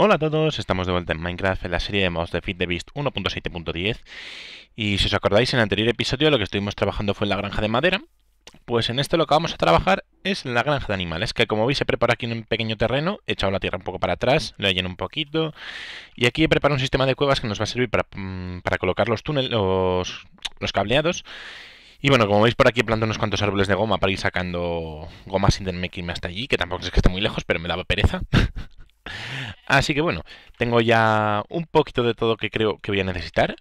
Hola a todos, estamos de vuelta en Minecraft en la serie de mods de Feed the Beast 1.7.10 y si os acordáis en el anterior episodio lo que estuvimos trabajando fue en la granja de madera pues en este lo que vamos a trabajar es la granja de animales, que como veis he preparado aquí un pequeño terreno, he echado la tierra un poco para atrás, lo llenado un poquito, y aquí he preparado un sistema de cuevas que nos va a servir para, mm, colocar los túneles, los, cableados, y bueno, como veis por aquí planto unos cuantos árboles de goma para ir sacando goma sin tenerme que irme hasta allí, que tampoco es que esté muy lejos, pero me daba pereza. Así que bueno, tengo ya un poquito de todo que creo que voy a necesitar.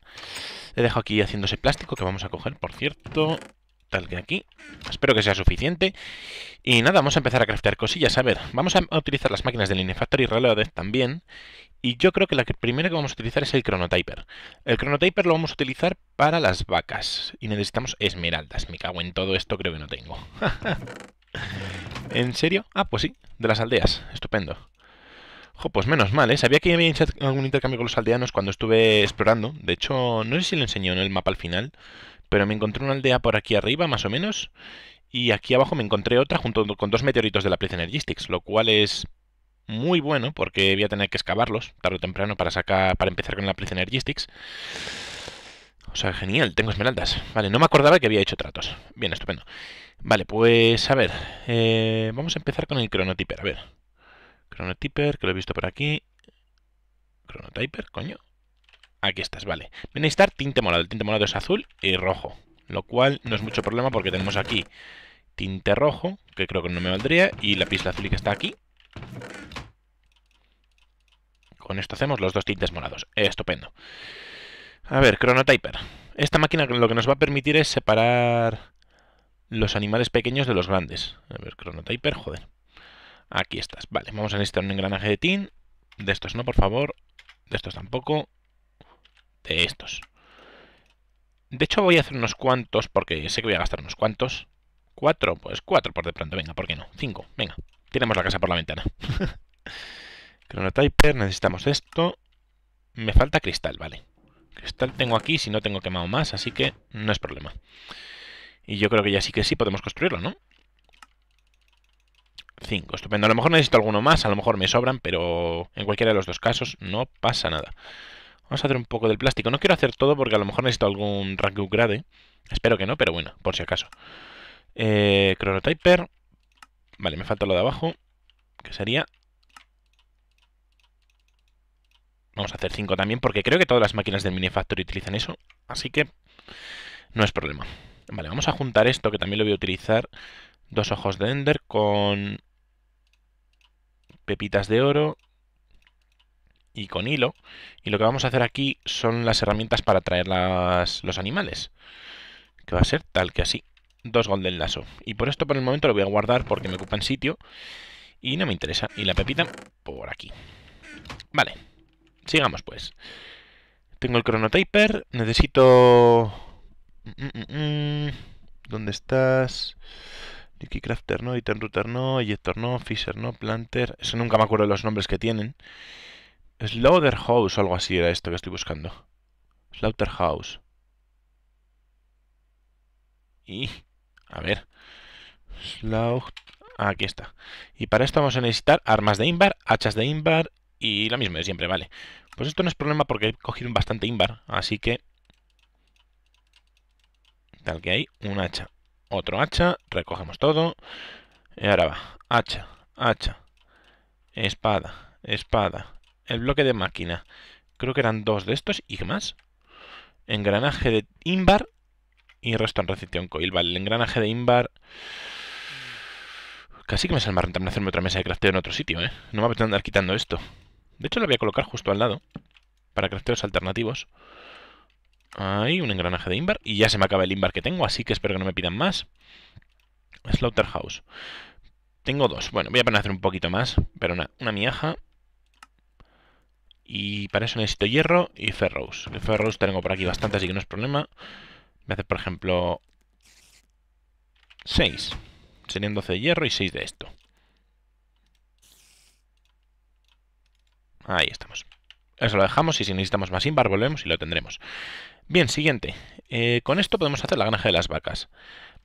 Le dejo aquí haciéndose plástico, que vamos a coger, por cierto tal que aquí. Espero que sea suficiente. Y nada, vamos a empezar a craftear cosillas. A ver, vamos a utilizar las máquinas del y Reloaded también. Y yo creo que la primera que vamos a utilizar es el Chronotyper. El Chronotyper lo vamos a utilizar para las vacas. Y necesitamos esmeraldas. Me cago en todo esto, creo que no tengo. ¿En serio? Ah, pues sí, de las aldeas. Estupendo. Ojo, pues menos mal, ¿eh? Sabía que había hecho algún intercambio con los aldeanos cuando estuve explorando. De hecho, no sé si lo enseñó en el mapa al final, pero me encontré una aldea por aquí arriba, más o menos. Y aquí abajo me encontré otra junto con dos meteoritos de la Place Energistics, lo cual es muy bueno porque voy a tener que excavarlos tarde o temprano para sacar para empezar con la Place Energistics. O sea, genial, tengo esmeraldas. Vale, no me acordaba que había hecho tratos. Bien, estupendo. Vale, pues a ver, eh, vamos a empezar con el cronotiper, a ver. Chronotyper, que lo he visto por aquí. Chronotyper, coño. Aquí estás, vale. Voy a tinte morado. El tinte morado es azul y rojo. Lo cual no es mucho problema porque tenemos aquí tinte rojo, que creo que no me valdría, y la pista azul que está aquí. Con esto hacemos los dos tintes morados. Estupendo. A ver, Chronotyper. Esta máquina lo que nos va a permitir es separar los animales pequeños de los grandes. A ver, Chronotyper, joder. Aquí estás. Vale, vamos a necesitar un engranaje de tin. De estos no, por favor. De estos tampoco. De estos. De hecho, voy a hacer unos cuantos, porque sé que voy a gastar unos cuantos. ¿Cuatro? Pues cuatro por de pronto. Venga, ¿por qué no? Cinco. Venga. Tenemos la casa por la ventana. Cronotyper, necesitamos esto. Me falta cristal, vale. Cristal tengo aquí, si no tengo quemado más, así que no es problema. Y yo creo que ya sí que sí podemos construirlo, ¿no? 5. Estupendo. A lo mejor necesito alguno más, a lo mejor me sobran, pero en cualquiera de los dos casos no pasa nada. Vamos a hacer un poco del plástico. No quiero hacer todo porque a lo mejor necesito algún rank upgrade. Espero que no, pero bueno, por si acaso. Eh, Vale, me falta lo de abajo, que sería... Vamos a hacer 5 también, porque creo que todas las máquinas del Minifactory utilizan eso, así que no es problema. Vale, vamos a juntar esto, que también lo voy a utilizar. Dos ojos de Ender con pepitas de oro y con hilo. Y lo que vamos a hacer aquí son las herramientas para traer los animales. Que va a ser tal que así. Dos golden lasso. Y por esto por el momento lo voy a guardar porque me ocupa en sitio. Y no me interesa. Y la pepita por aquí. Vale. Sigamos pues. Tengo el cronotaper. Necesito... Mm, mm, mm, ¿Dónde estás? Dicky Crafter no, Item Router no, Ejector no, Fisher no, Planter... Eso nunca me acuerdo de los nombres que tienen. Slaughterhouse o algo así era esto que estoy buscando. Slaughterhouse. Y... A ver. Slaughter... Ah, aquí está. Y para esto vamos a necesitar armas de imbar, hachas de imbar y lo mismo de siempre, vale. Pues esto no es problema porque he cogido bastante imbar, así que... Tal que hay, un hacha otro hacha, recogemos todo. Y ahora va, hacha, hacha, espada, espada, el bloque de máquina. Creo que eran dos de estos y qué más. Engranaje de Inbar y resto en recepción coil. Vale, el engranaje de Inbar... Casi que me sale más hacerme otra mesa de crafteo en otro sitio, ¿eh? No me va a andar quitando esto. De hecho, lo voy a colocar justo al lado. Para crafteos alternativos. Ahí, un engranaje de Invar. Y ya se me acaba el imbar que tengo, así que espero que no me pidan más. Slaughterhouse. Tengo dos. Bueno, voy a poner a hacer un poquito más. Pero una, miaja. Y para eso necesito hierro y ferrous. El ferrous tengo por aquí bastante, así que no es problema. Voy a hacer, por ejemplo, 6. Serían 12 de hierro y 6 de esto. Ahí estamos. Eso lo dejamos y si necesitamos más invar volvemos y lo tendremos. Bien, siguiente. Eh, con esto podemos hacer la granja de las vacas.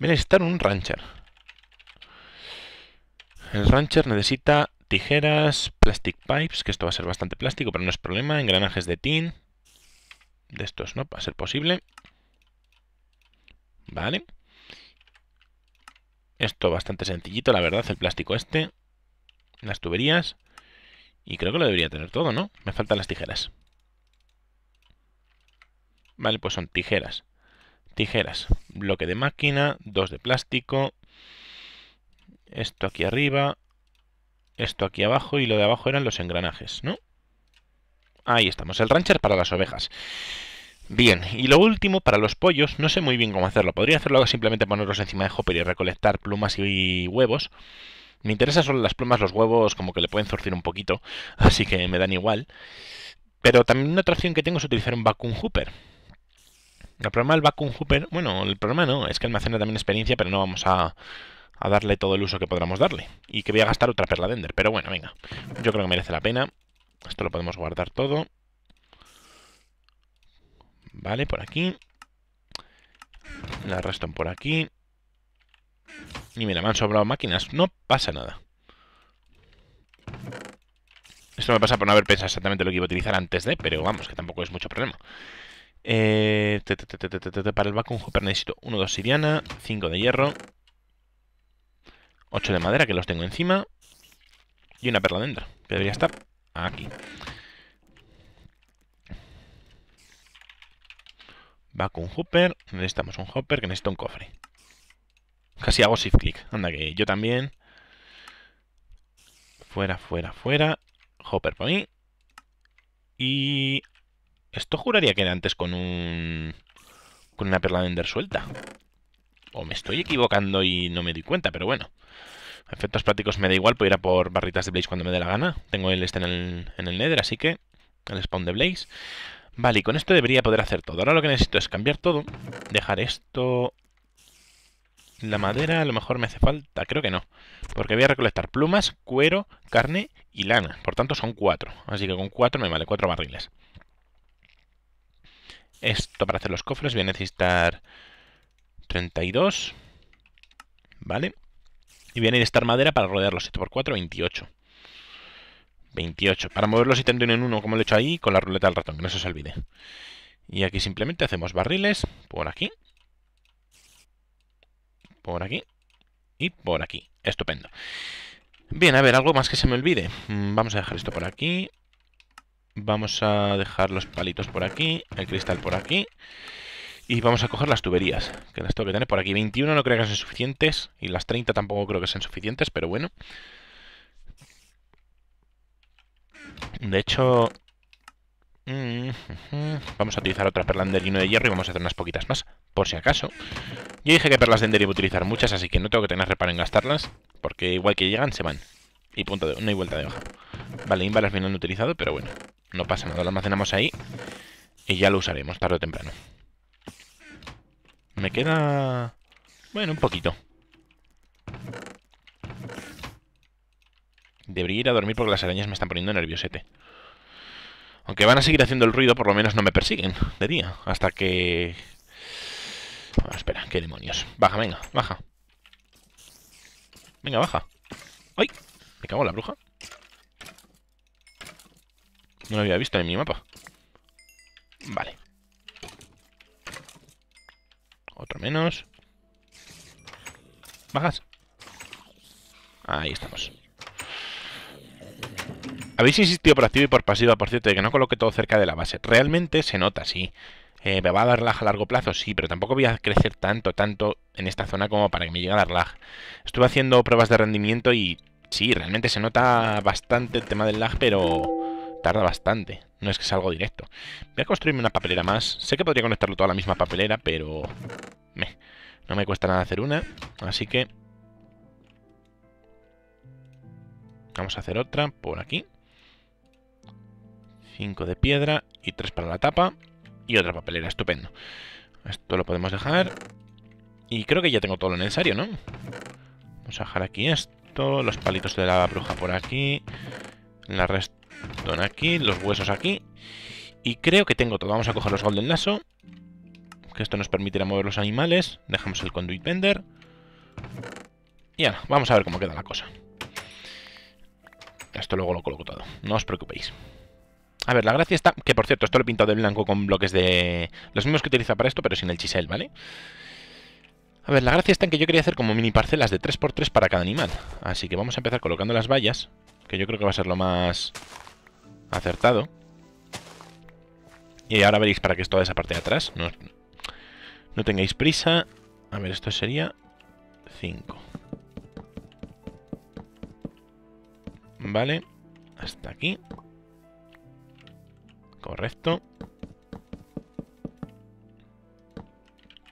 Voy a necesitar un rancher. El rancher necesita tijeras, plastic pipes, que esto va a ser bastante plástico, pero no es problema. Engranajes de tin. De estos no, va a ser posible. Vale. Esto bastante sencillito, la verdad, el plástico este. Las tuberías. Y creo que lo debería tener todo, ¿no? Me faltan las tijeras. ¿Vale? Pues son tijeras. Tijeras, bloque de máquina, dos de plástico, esto aquí arriba, esto aquí abajo y lo de abajo eran los engranajes, ¿no? Ahí estamos, el rancher para las ovejas. Bien, y lo último, para los pollos, no sé muy bien cómo hacerlo. Podría hacerlo simplemente ponerlos encima de Hopper y recolectar plumas y huevos. Me interesan solo las plumas, los huevos como que le pueden zurcir un poquito, así que me dan igual. Pero también una otra opción que tengo es utilizar un vacuum hooper. El problema del Vacuum Hooper, bueno, el problema no, es que almacena también experiencia, pero no vamos a, darle todo el uso que podamos darle. Y que voy a gastar otra perla de Ender, pero bueno, venga. Yo creo que merece la pena. Esto lo podemos guardar todo. Vale, por aquí. La restan por aquí. Y mira, me han sobrado máquinas. No pasa nada. Esto me pasa por no haber pensado exactamente lo que iba a utilizar antes de, pero vamos, que tampoco es mucho problema. Eh, para el vacuum hopper necesito 1 de siriana 5 de hierro, 8 de madera, que los tengo encima, y una perla dentro, que debería estar aquí. Vacuum hopper, necesitamos un hopper, que necesito un cofre. Casi hago shift click, anda que yo también. Fuera, fuera, fuera. Hopper por mí. Y esto juraría que era antes con un... Con una perla de Ender suelta. O me estoy equivocando y no me di cuenta, pero bueno. Efectos prácticos me da igual, puedo ir a por barritas de Blaze cuando me dé la gana. Tengo el este en el, en el Nether, así que... El spawn de Blaze. Vale, y con esto debería poder hacer todo. Ahora lo que necesito es cambiar todo. Dejar esto... La madera a lo mejor me hace falta. Creo que no. Porque voy a recolectar plumas, cuero, carne y lana. Por tanto son cuatro. Así que con cuatro me vale. Cuatro barriles. Esto para hacer los cofres voy a necesitar 32. ¿Vale? Y voy a necesitar madera para rodear los 7x4, 28. 28. Para moverlos y tenden en uno, como lo he hecho ahí, con la ruleta del ratón, que no se os olvide. Y aquí simplemente hacemos barriles por aquí. Por aquí. Y por aquí. Estupendo. Bien, a ver, algo más que se me olvide. Mm, vamos a dejar esto por aquí. Vamos a dejar los palitos por aquí, el cristal por aquí. Y vamos a coger las tuberías, que las tengo que tener por aquí. 21 no creo que sean suficientes, y las 30 tampoco creo que sean suficientes, pero bueno. De hecho... Mm, vamos a utilizar otra perla de de hierro y vamos a hacer unas poquitas más, por si acaso. Yo dije que perlas de ender iba a utilizar muchas, así que no tengo que tener reparo en gastarlas, porque igual que llegan, se van. Y punto de... no hay vuelta de hoja. Vale, Invalas bien no han utilizado, pero bueno. No pasa nada, lo almacenamos ahí y ya lo usaremos tarde o temprano. Me queda... Bueno, un poquito. Debería ir a dormir porque las arañas me están poniendo nerviosete. Aunque van a seguir haciendo el ruido, por lo menos no me persiguen de día. Hasta que... Ah, espera, qué demonios. Baja, venga, baja. Venga, baja. ¡Ay! Me cago en la bruja. No lo había visto en mi mapa. Vale. Otro menos. Bajas. Ahí estamos. Habéis insistido por activo y por pasiva, por cierto, de que no coloque todo cerca de la base. Realmente se nota, sí. Eh, ¿Me va a dar lag a largo plazo? Sí, pero tampoco voy a crecer tanto, tanto en esta zona como para que me llegue a dar lag. Estuve haciendo pruebas de rendimiento y sí, realmente se nota bastante el tema del lag, pero tarda bastante. No es que sea algo directo. Voy a construirme una papelera más. Sé que podría conectarlo toda a la misma papelera, pero... no me cuesta nada hacer una, así que... Vamos a hacer otra por aquí. Cinco de piedra y tres para la tapa. Y otra papelera, estupendo. Esto lo podemos dejar. Y creo que ya tengo todo lo necesario, ¿no? Vamos a dejar aquí esto, los palitos de la bruja por aquí. La resta... Don aquí, los huesos aquí. Y creo que tengo todo. Vamos a coger los Golden Lasso. Que esto nos permitirá mover los animales. Dejamos el Conduit Bender. Y ahora, vamos a ver cómo queda la cosa. Esto luego lo coloco todo. No os preocupéis. A ver, la gracia está... Que, por cierto, esto lo he pintado de blanco con bloques de... Los mismos que utiliza para esto, pero sin el chisel, ¿vale? A ver, la gracia está en que yo quería hacer como mini parcelas de 3x3 para cada animal. Así que vamos a empezar colocando las vallas. Que yo creo que va a ser lo más Acertado. Y ahora veréis para qué es toda esa parte de atrás. No, no tengáis prisa. A ver, esto sería 5. Vale. Hasta aquí. Correcto.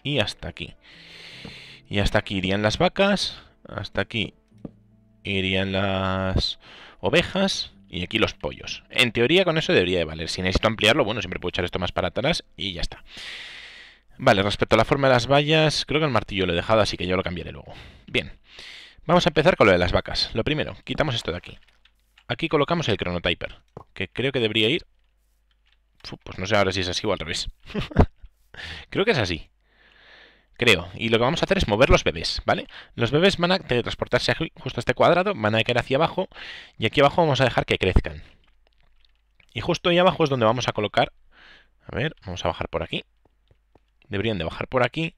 Y hasta aquí. Y hasta aquí irían las vacas. Hasta aquí irían las ovejas y aquí los pollos. En teoría con eso debería de valer. Si necesito ampliarlo, bueno, siempre puedo echar esto más para atrás y ya está. Vale, respecto a la forma de las vallas, creo que el martillo lo he dejado, así que yo lo cambiaré luego. Bien, vamos a empezar con lo de las vacas. Lo primero, quitamos esto de aquí. Aquí colocamos el cronotyper, que creo que debería ir... Pues no sé ahora si es así o al revés. creo que es así creo. Y lo que vamos a hacer es mover los bebés, ¿vale? Los bebés van a transportarse justo a este cuadrado, van a caer hacia abajo y aquí abajo vamos a dejar que crezcan. Y justo ahí abajo es donde vamos a colocar... A ver, vamos a bajar por aquí. Deberían de bajar por aquí.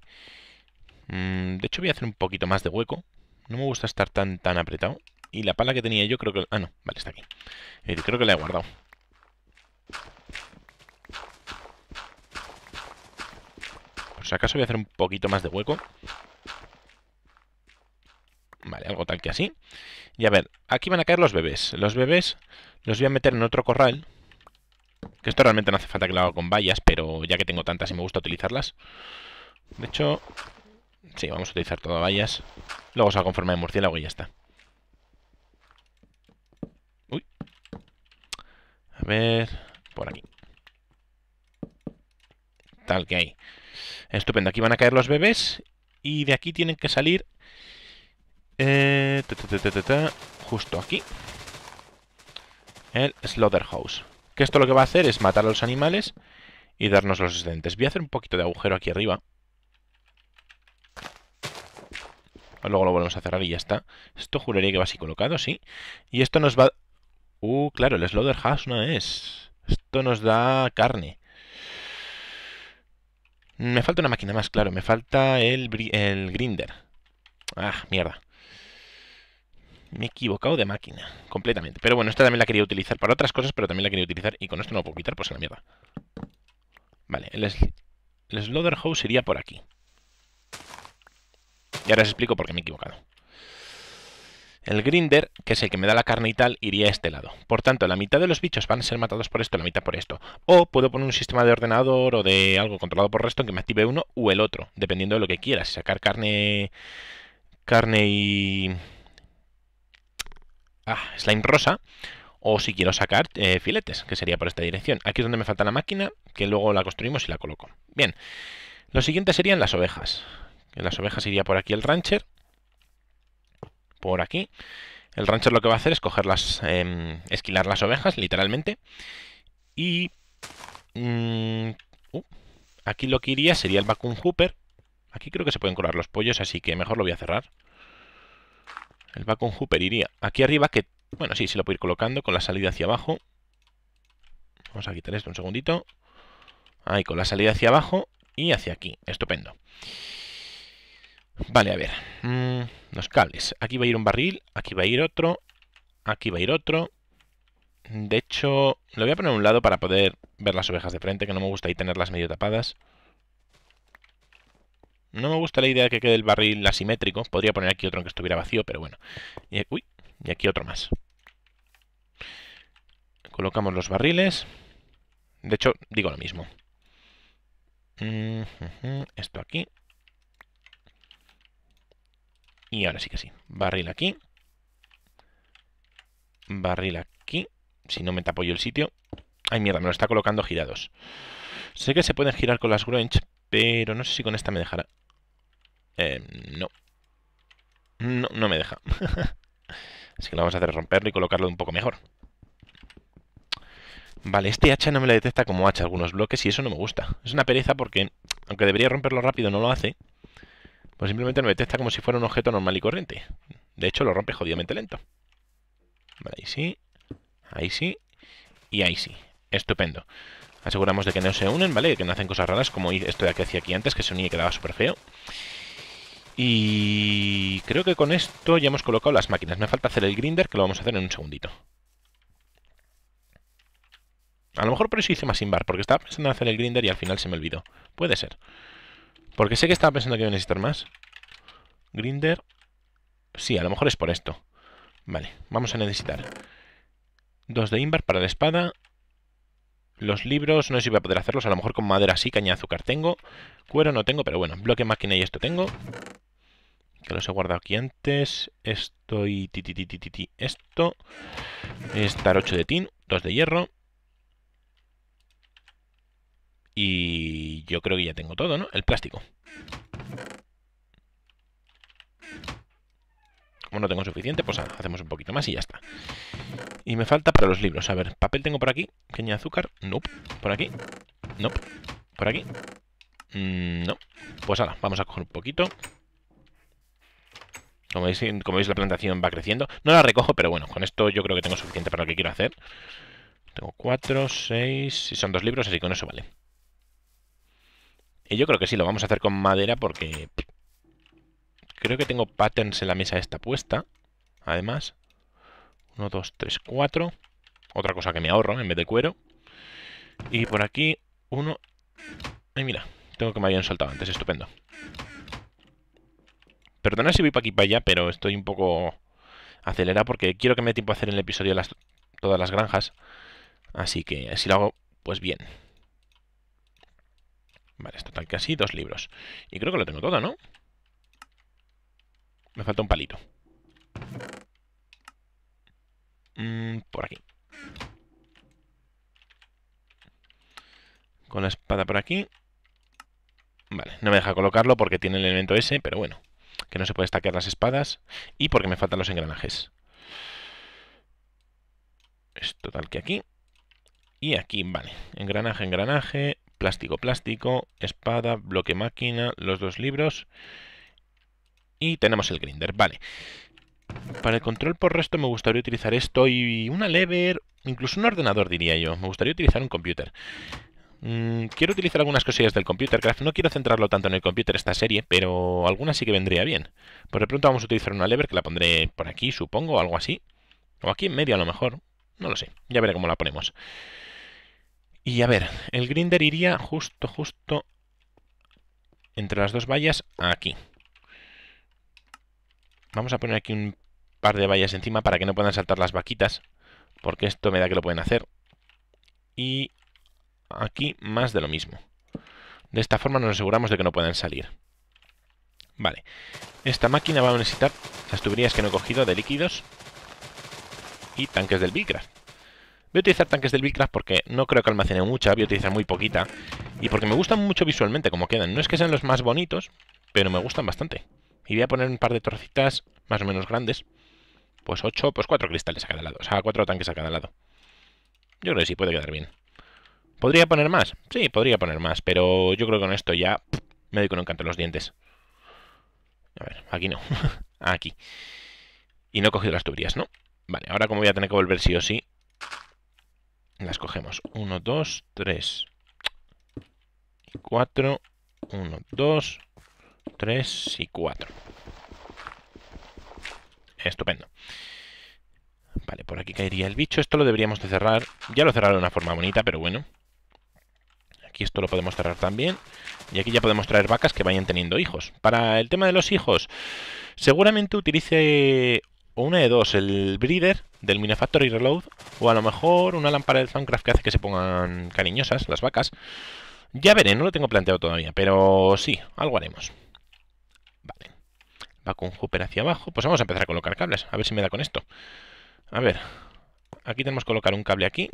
Mm, de hecho voy a hacer un poquito más de hueco. No me gusta estar tan, tan apretado. Y la pala que tenía yo creo que... Ah, no, vale, está aquí. Creo que la he guardado. si acaso voy a hacer un poquito más de hueco. Vale, algo tal que así. Y a ver, aquí van a caer los bebés. Los bebés los voy a meter en otro corral. Que esto realmente no hace falta que lo haga con vallas, pero ya que tengo tantas y me gusta utilizarlas. De hecho, sí, vamos a utilizar todo vallas. Luego se con forma de murciélago y ya está. Uy. A ver, por aquí. Tal que hay. Estupendo, aquí van a caer los bebés y de aquí tienen que salir eh, justo aquí el Slaughterhouse. Que esto lo que va a hacer es matar a los animales y darnos los excedentes. Voy a hacer un poquito de agujero aquí arriba. Luego lo volvemos a cerrar y ya está. Esto juraría que va así colocado, sí. Y esto nos va... Uh, claro, el Slaughterhouse no es. Esto nos da carne. Me falta una máquina más, claro. Me falta el, grinder. Ah, mierda. Me he equivocado de máquina, completamente. Pero bueno, esta también la quería utilizar para otras cosas, pero también la quería utilizar. Y con esto no puedo quitar, pues la mierda. Vale, el, el Slaughterhouse iría por aquí. Y ahora os explico por qué me he equivocado. El grinder, que es el que me da la carne y tal, iría a este lado. Por tanto, la mitad de los bichos van a ser matados por esto, la mitad por esto. O puedo poner un sistema de ordenador o de algo controlado por resto en que me active uno u el otro, dependiendo de lo que quieras. Sacar carne... carne y... Ah, slime rosa o si quiero sacar eh, filetes, que sería por esta dirección. Aquí es donde me falta la máquina, que luego la construimos y la coloco. Bien, lo siguiente serían las ovejas. En las ovejas iría por aquí el rancher, por aquí. El rancher lo que va a hacer es coger las, em, esquilar las ovejas, literalmente. Y mm, uh, aquí lo que iría sería el vacuum hooper. Aquí creo que se pueden colar los pollos, así que mejor lo voy a cerrar. El vacuum hooper iría aquí arriba, que... Bueno, sí, se lo puedo ir colocando con la salida hacia abajo. Vamos a quitar esto un segundito. Ahí, con la salida hacia abajo y hacia aquí. Estupendo. Vale, a ver. Mm, los cables. Aquí va a ir un barril, aquí va a ir otro, aquí va a ir otro. De hecho, lo voy a poner a un lado para poder ver las ovejas de frente, que no me gusta ahí tenerlas medio tapadas. No me gusta la idea de que quede el barril asimétrico. Podría poner aquí otro que estuviera vacío, pero bueno. y aquí otro más. Colocamos los barriles. De hecho, digo lo mismo. Mm, esto aquí, y ahora sí que sí. Barril aquí. Barril aquí. Si no me tapo yo el sitio. Ay, mierda, me lo está colocando girados. Sé que se pueden girar con las Grunge, pero no sé si con esta me dejará. Eh, no. No, no me deja. Así que lo vamos a hacer romperlo y colocarlo un poco mejor. Vale, este hacha no me la detecta como hacha algunos bloques y eso no me gusta. Es una pereza porque, aunque debería romperlo rápido, no lo hace pues simplemente me detecta como si fuera un objeto normal y corriente. De hecho, lo rompe jodidamente lento. Vale, ahí sí, ahí sí y ahí sí. Estupendo. Aseguramos de que no se unen, ¿vale? Que no hacen cosas raras como esto de que hacía aquí antes, que se unía y quedaba súper feo. Y creo que con esto ya hemos colocado las máquinas. Me falta hacer el grinder, que lo vamos a hacer en un segundito. A lo mejor por eso hice más bar, porque estaba pensando en hacer el grinder y al final se me olvidó. Puede ser. Porque sé que estaba pensando que iba a necesitar más. Grinder. Sí, a lo mejor es por esto. Vale, vamos a necesitar dos de imbar para la espada. Los libros, no sé si voy a poder hacerlos, a lo mejor con madera sí, caña de azúcar tengo. Cuero no tengo, pero bueno, bloque máquina y esto tengo. Que los he guardado aquí antes. Esto y esto. Estar 8 de tin, dos de hierro. Y yo creo que ya tengo todo, ¿no? El plástico. Como no tengo suficiente, pues hacemos un poquito más y ya está. Y me falta para los libros. A ver, papel tengo por aquí. pequeña azúcar. Nope. Por aquí. Nope. Por aquí. Mm, no. Pues ahora, vamos a coger un poquito. Como veis, como veis, la plantación va creciendo. No la recojo, pero bueno, con esto yo creo que tengo suficiente para lo que quiero hacer. Tengo cuatro, seis... Si son dos libros, así que con eso vale. Y yo creo que sí, lo vamos a hacer con madera porque... Creo que tengo patterns en la mesa esta puesta. Además. 1, 2, 3, 4. Otra cosa que me ahorro en vez de cuero. Y por aquí, uno... Ay, mira. Tengo que me habían soltado antes. Estupendo. Perdona si voy para aquí para allá, pero estoy un poco acelerado porque quiero que me dé tiempo a hacer en el episodio las... todas las granjas. Así que si lo hago, pues bien. Vale, es total así dos libros. Y creo que lo tengo todo, ¿no? Me falta un palito. Mm, por aquí. Con la espada por aquí. Vale, no me deja colocarlo porque tiene el elemento ese, pero bueno. Que no se puede estacar las espadas. Y porque me faltan los engranajes. Es total que aquí. Y aquí, vale. Engranaje, engranaje plástico, plástico, espada, bloque máquina, los dos libros y tenemos el grinder, vale. Para el control por resto me gustaría utilizar esto y una lever, incluso un ordenador diría yo, me gustaría utilizar un computer. Mm, quiero utilizar algunas cosillas del computer no quiero centrarlo tanto en el computer esta serie, pero algunas sí que vendría bien. Por de pronto vamos a utilizar una lever que la pondré por aquí, supongo, algo así. O aquí en medio a lo mejor, no lo sé, ya veré cómo la ponemos. Y a ver, el grinder iría justo, justo entre las dos vallas aquí. Vamos a poner aquí un par de vallas encima para que no puedan saltar las vaquitas. Porque esto me da que lo pueden hacer. Y aquí más de lo mismo. De esta forma nos aseguramos de que no puedan salir. Vale. Esta máquina va a necesitar las tuberías que no he cogido de líquidos. Y tanques del Bicraft. Voy a utilizar tanques del Bicraft porque no creo que almacene mucha, voy a utilizar muy poquita. Y porque me gustan mucho visualmente como quedan. No es que sean los más bonitos, pero me gustan bastante. Y voy a poner un par de torcitas más o menos grandes. Pues 8, pues 4 cristales a cada lado. O sea, 4 tanques a cada lado. Yo creo que sí, puede quedar bien. ¿Podría poner más? Sí, podría poner más, pero yo creo que con esto ya me doy con un canto los dientes. A ver, aquí no. aquí. Y no he cogido las tuberías, ¿no? Vale, ahora como voy a tener que volver sí o sí, las cogemos. 1, 2, 3 y 4. 1, 2, 3 y 4. Estupendo. Vale, por aquí caería el bicho. Esto lo deberíamos de cerrar. Ya lo cerraron de una forma bonita, pero bueno. Aquí esto lo podemos cerrar también. Y aquí ya podemos traer vacas que vayan teniendo hijos. Para el tema de los hijos, seguramente utilice una de dos, el breeder del Minifactory Reload, o a lo mejor una lámpara del Soundcraft que hace que se pongan cariñosas las vacas. Ya veré, no lo tengo planteado todavía, pero sí, algo haremos. Vale. Va con Hooper hacia abajo. Pues vamos a empezar a colocar cables, a ver si me da con esto. A ver, aquí tenemos que colocar un cable aquí.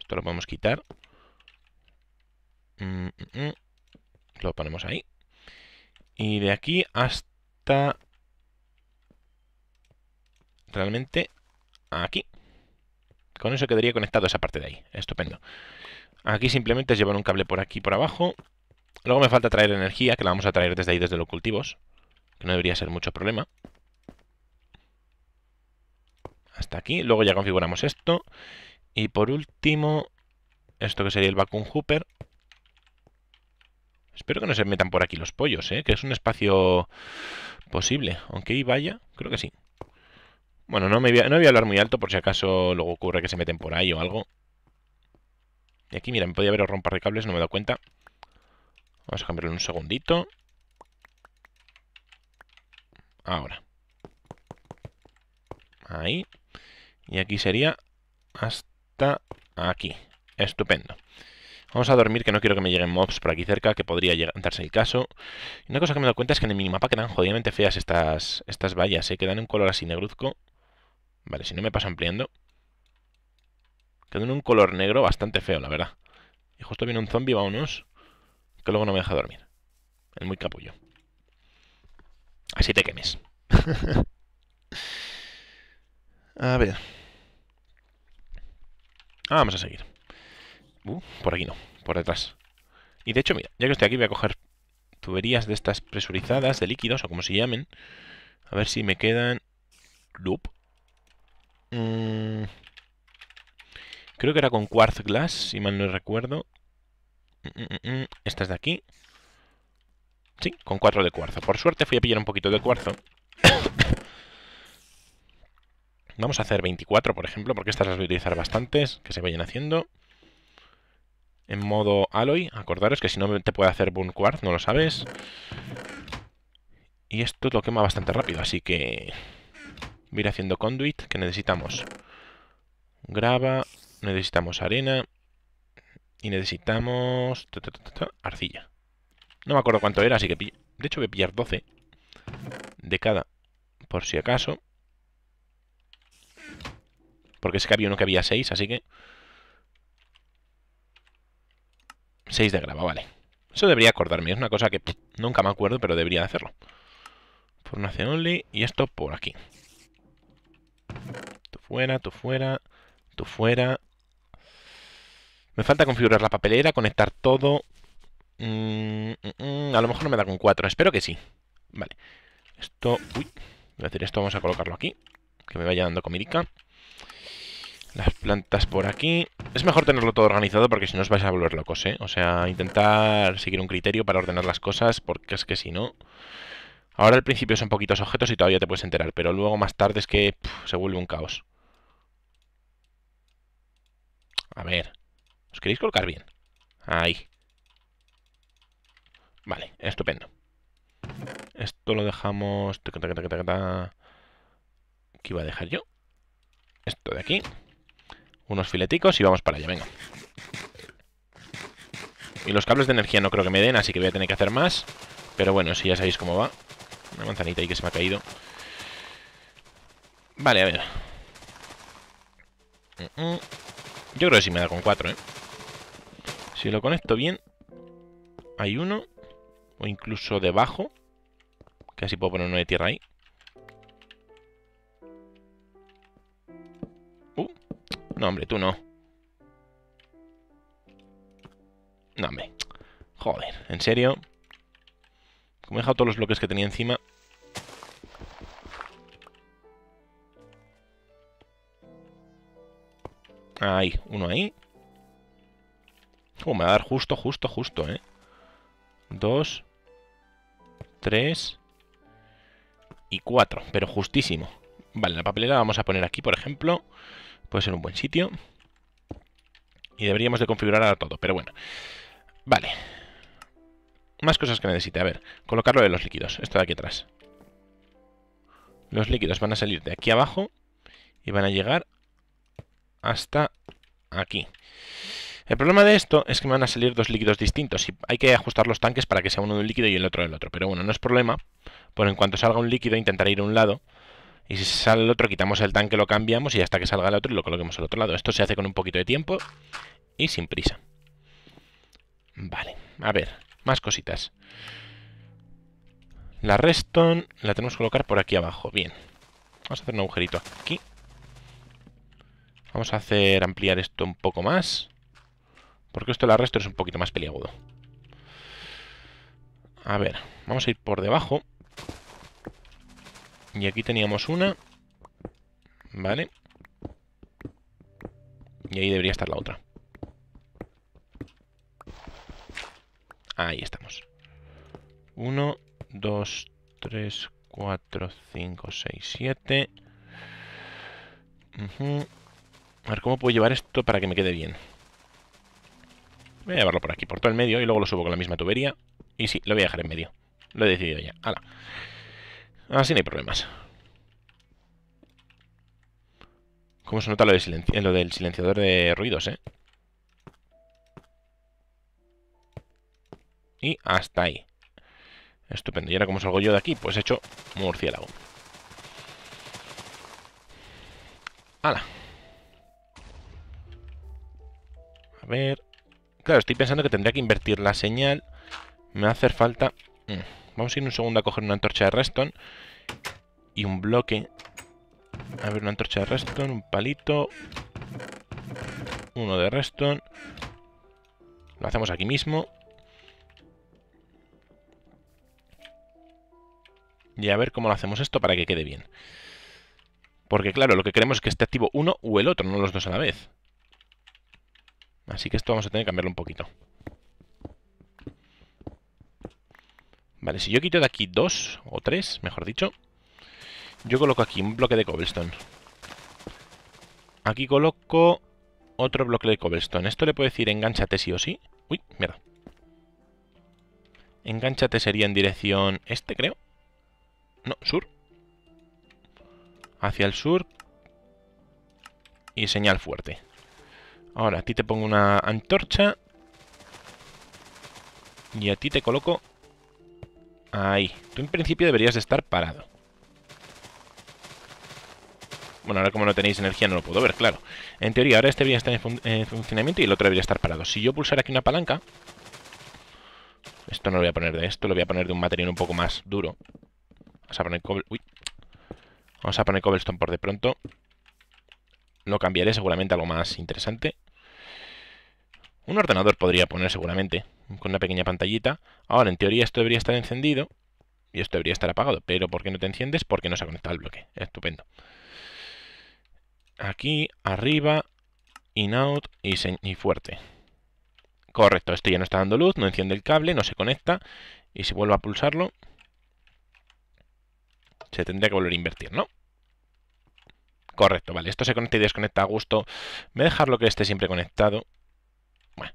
Esto lo podemos quitar. Mm, mm, mm. Lo ponemos ahí. Y de aquí hasta realmente aquí. Con eso quedaría conectado esa parte de ahí. Estupendo. Aquí simplemente es llevar un cable por aquí, por abajo. Luego me falta traer energía, que la vamos a traer desde ahí, desde los cultivos. Que no debería ser mucho problema. Hasta aquí. Luego ya configuramos esto. Y por último, esto que sería el vacuum hooper. Espero que no se metan por aquí los pollos, ¿eh? que es un espacio posible. Aunque vaya, creo que sí. Bueno, no, me voy a, hablar muy alto por si acaso luego ocurre que se meten por ahí o algo. Y aquí, mira, me podía haber romper de cables, no me he dado cuenta. Vamos a cambiarlo en un segundito. Ahora. Ahí. Y aquí sería hasta aquí. Estupendo. Vamos a dormir, que no quiero que me lleguen mobs por aquí cerca, que podría darse el caso. Y una cosa que me he dado cuenta es que en el minimapa quedan jodidamente feas estas, estas vallas, ¿eh? Quedan un color así negruzco. Vale, si no me pasa ampliando. quedo en un color negro bastante feo, la verdad. Y justo viene un zombie, vámonos. Que luego no me deja dormir. Es muy capullo. Así te quemes. a ver. Ah, vamos a seguir. Uh, por aquí no, por detrás. Y de hecho, mira, ya que estoy aquí voy a coger tuberías de estas presurizadas, de líquidos o como se llamen. A ver si me quedan... Loop. Mm. creo que era con Quartz Glass, si mal no recuerdo. Mm, mm, esta es de aquí. Sí, con cuatro de cuarzo. Por suerte fui a pillar un poquito de cuarzo. Vamos a hacer 24, por ejemplo, porque estas las voy a utilizar bastantes, que se vayan haciendo. En modo alloy, acordaros que si no te puede hacer burn quartz, no lo sabes. Y esto lo quema bastante rápido, así que Voy ir haciendo conduit, que necesitamos grava, necesitamos arena y necesitamos arcilla. No me acuerdo cuánto era, así que de hecho voy a pillar 12 de cada, por si acaso. Porque es que había uno que había 6, así que... 6 de grava, vale. Eso debería acordarme, es una cosa que nunca me acuerdo, pero debería hacerlo. Por una only y esto por aquí. Tú fuera, tú fuera, tú fuera. Me falta configurar la papelera, conectar todo. Mm, mm, mm, a lo mejor no me da con 4, espero que sí. Vale. Esto... Uy. Voy esto, vamos a colocarlo aquí. Que me vaya dando comida Las plantas por aquí. Es mejor tenerlo todo organizado porque si no os vais a volver locos, ¿eh? O sea, intentar seguir un criterio para ordenar las cosas porque es que si no... Ahora al principio son poquitos objetos y todavía te puedes enterar, pero luego más tarde es que se vuelve un caos. A ver, ¿os queréis colocar bien? Ahí. Vale, estupendo. Esto lo dejamos... ¿Qué iba a dejar yo? Esto de aquí. Unos fileticos y vamos para allá, venga. Y los cables de energía no creo que me den, así que voy a tener que hacer más. Pero bueno, si ya sabéis cómo va. Una manzanita ahí que se me ha caído. Vale, a ver. Yo creo que sí me da con cuatro, ¿eh? Si lo conecto bien, hay uno. O incluso debajo. Casi puedo poner uno de tierra ahí. Uh, no, hombre, tú no. No, hombre. Joder, ¿en serio? Como he dejado todos los bloques que tenía encima... Ahí, uno ahí. Como uh, me va a dar justo, justo, justo, ¿eh? Dos. Tres. Y cuatro, pero justísimo. Vale, la papelera la vamos a poner aquí, por ejemplo. Puede ser un buen sitio. Y deberíamos de configurar ahora todo, pero bueno. Vale. Más cosas que necesite. A ver, colocarlo de los líquidos. Esto de aquí atrás. Los líquidos van a salir de aquí abajo y van a llegar hasta aquí. El problema de esto es que me van a salir dos líquidos distintos y hay que ajustar los tanques para que sea uno de líquido y el otro del otro. Pero bueno, no es problema, por en cuanto salga un líquido intentaré ir a un lado y si sale el otro quitamos el tanque, lo cambiamos y hasta que salga el otro y lo coloquemos al otro lado. Esto se hace con un poquito de tiempo y sin prisa. Vale, a ver más cositas. La Reston la tenemos que colocar por aquí abajo. Bien. Vamos a hacer un agujerito aquí. Vamos a hacer ampliar esto un poco más. Porque esto de la Reston es un poquito más peliagudo. A ver, vamos a ir por debajo. Y aquí teníamos una. Vale. Y ahí debería estar la otra. Ahí estamos. 1, 2, 3, 4, 5, 6, 7. A ver, ¿cómo puedo llevar esto para que me quede bien? Voy a llevarlo por aquí, por todo el medio, y luego lo subo con la misma tubería. Y sí, lo voy a dejar en medio. Lo he decidido ya. ¡Hala! Así no hay problemas. ¿Cómo se nota lo, eh, lo del silenciador de ruidos, eh? Y hasta ahí. Estupendo. ¿Y ahora como salgo yo de aquí? Pues he hecho murciélago. ¡Hala! A ver... Claro, estoy pensando que tendría que invertir la señal. Me va a hacer falta... Mm, vamos a ir un segundo a coger una antorcha de reston Y un bloque. A ver, una antorcha de reston, un palito. Uno de reston Lo hacemos aquí mismo. Y a ver cómo lo hacemos esto para que quede bien. Porque claro, lo que queremos es que esté activo uno u el otro, no los dos a la vez. Así que esto vamos a tener que cambiarlo un poquito. Vale, si yo quito de aquí dos o tres, mejor dicho, yo coloco aquí un bloque de cobblestone. Aquí coloco otro bloque de cobblestone. Esto le puedo decir enganchate sí o sí. Uy, mierda. Enganchate sería en dirección este, creo. No, sur. Hacia el sur. Y señal fuerte. Ahora, a ti te pongo una antorcha. Y a ti te coloco... Ahí. Tú en principio deberías de estar parado. Bueno, ahora como no tenéis energía no lo puedo ver, claro. En teoría, ahora este debería estar en, en funcionamiento y el otro debería estar parado. Si yo pulsara aquí una palanca... Esto no lo voy a poner de esto, lo voy a poner de un material un poco más duro. Vamos a poner Vamos a poner cobblestone por de pronto. Lo cambiaré seguramente algo más interesante. Un ordenador podría poner seguramente, con una pequeña pantallita. Ahora, en teoría, esto debería estar encendido y esto debería estar apagado. Pero ¿por qué no te enciendes? Porque no se ha conectado al bloque. Estupendo. Aquí, arriba, in, out y, y fuerte. Correcto, esto ya no está dando luz, no enciende el cable, no se conecta. Y si vuelvo a pulsarlo, se tendría que volver a invertir, ¿no? Correcto, vale. Esto se conecta y desconecta a gusto. Voy a dejarlo que esté siempre conectado. Bueno,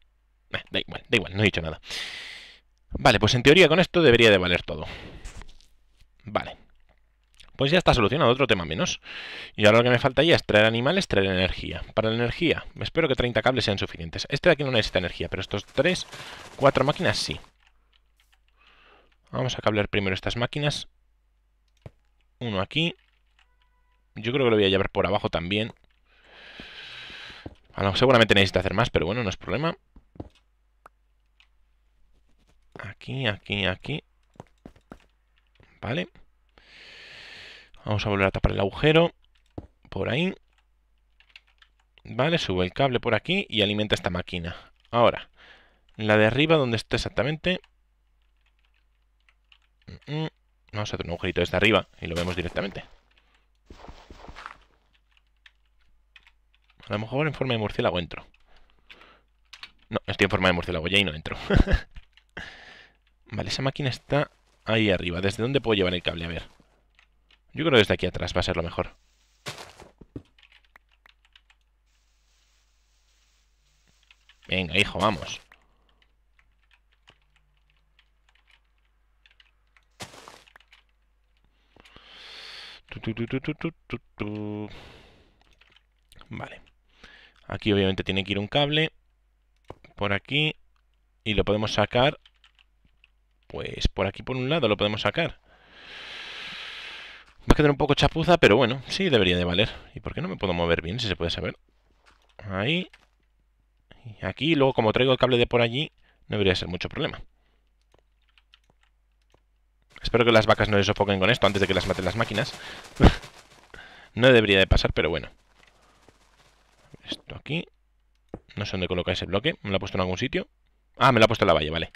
eh, da igual, da igual, no he dicho nada. Vale, pues en teoría con esto debería de valer todo. Vale. Pues ya está solucionado otro tema menos. Y ahora lo que me falta ya es traer animales, traer energía. Para la energía, espero que 30 cables sean suficientes. Este de aquí no necesita energía, pero estos 3, 4 máquinas sí. Vamos a cablear primero estas máquinas. Uno aquí. Yo creo que lo voy a llevar por abajo también. Ah, seguramente necesita hacer más, pero bueno, no es problema. Aquí, aquí, aquí. Vale. Vamos a volver a tapar el agujero. Por ahí. Vale, subo el cable por aquí y alimenta esta máquina. Ahora, la de arriba, ¿dónde está exactamente? Mm, mm. Vamos a hacer un agujerito desde arriba y lo vemos directamente. A lo mejor en forma de murciélago entro. No, estoy en forma de murciélago ya y no entro. vale, esa máquina está ahí arriba. ¿Desde dónde puedo llevar el cable? A ver. Yo creo que desde aquí atrás va a ser lo mejor. Venga, hijo, vamos. Vale. Aquí obviamente tiene que ir un cable. Por aquí. Y lo podemos sacar. Pues por aquí por un lado lo podemos sacar. Va a quedar un poco chapuza, pero bueno, sí debería de valer. ¿Y por qué no me puedo mover bien? Si se puede saber. Ahí. Y aquí, luego como traigo el cable de por allí, no debería ser mucho problema. Espero que las vacas no les sofoquen con esto antes de que las maten las máquinas. no debería de pasar, pero bueno. Esto aquí. No sé dónde colocar ese bloque. ¿Me lo ha puesto en algún sitio? Ah, me lo ha puesto en la valla, vale.